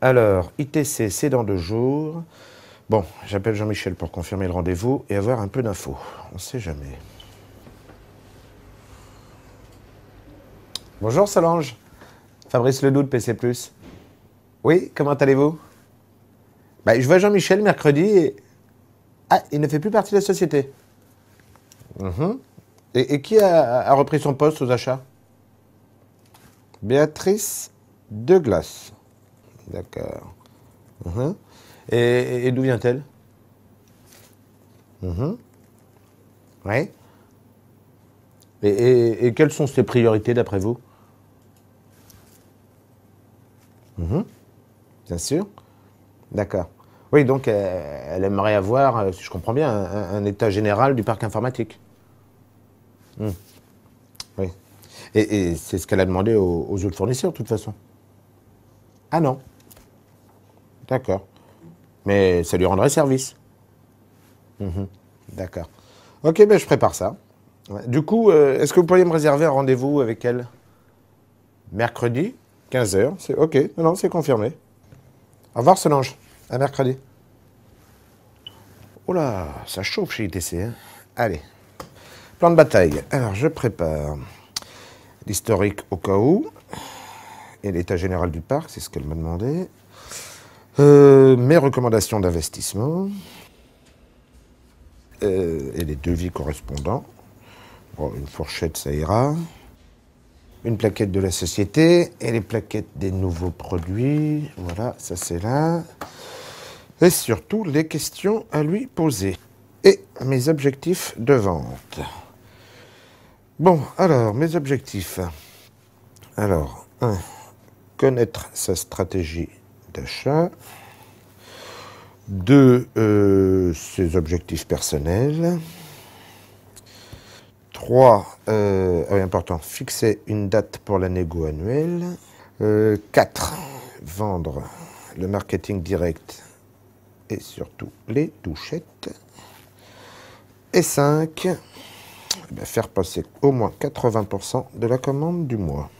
Alors, ITC, c'est dans deux jours. Bon, j'appelle Jean-Michel pour confirmer le rendez-vous et avoir un peu d'infos. On ne sait jamais. Bonjour Solange. Fabrice Ledoux de PC. Oui, comment allez-vous bah, Je vois Jean-Michel mercredi et. Ah, il ne fait plus partie de la société. Mhm. Et, qui a, repris son poste aux achats Béatrice Deglace. D'accord. Mhm. Et, d'où vient-elle mhm. Oui. Et, quelles sont ses priorités d'après vous mhm. Bien sûr. D'accord. Oui, donc elle aimerait avoir, euh, si je comprends bien, un, état général du parc informatique. Hmm. Oui. Et, c'est ce qu'elle a demandé aux, aux, autres fournisseurs, de toute façon. Ah non. D'accord. Mais ça lui rendrait service. Mhm. D'accord. Ok, ben je prépare ça. Du coup, euh, est-ce que vous pourriez me réserver un rendez-vous avec elle Mercredi, 15h. ok. Non, non, c'est confirmé. Au revoir, Solange. À mercredi. Oh là, ça chauffe chez ITC. Hein. Allez. Plan de bataille. Alors, je prépare l'historique au cas où et l'état général du parc, c'est ce qu'elle m'a demandé. Euh, mes recommandations d'investissement euh, et les devis correspondants. une fourchette, ça ira. Une plaquette de la société et les plaquettes des nouveaux produits. Voilà, ça c'est là. Et surtout les questions à lui poser. Et mes objectifs de vente. Bon, alors, mes objectifs. Alors, Connaître sa stratégie d'achat, de euh, ses objectifs personnels. 3. Euh, important, fixer une date pour la négo annuelle. 4. Euh, vendre le marketing direct et surtout les touchettes. Et 5. Eh ben, faire passer au moins 80% de la commande du mois.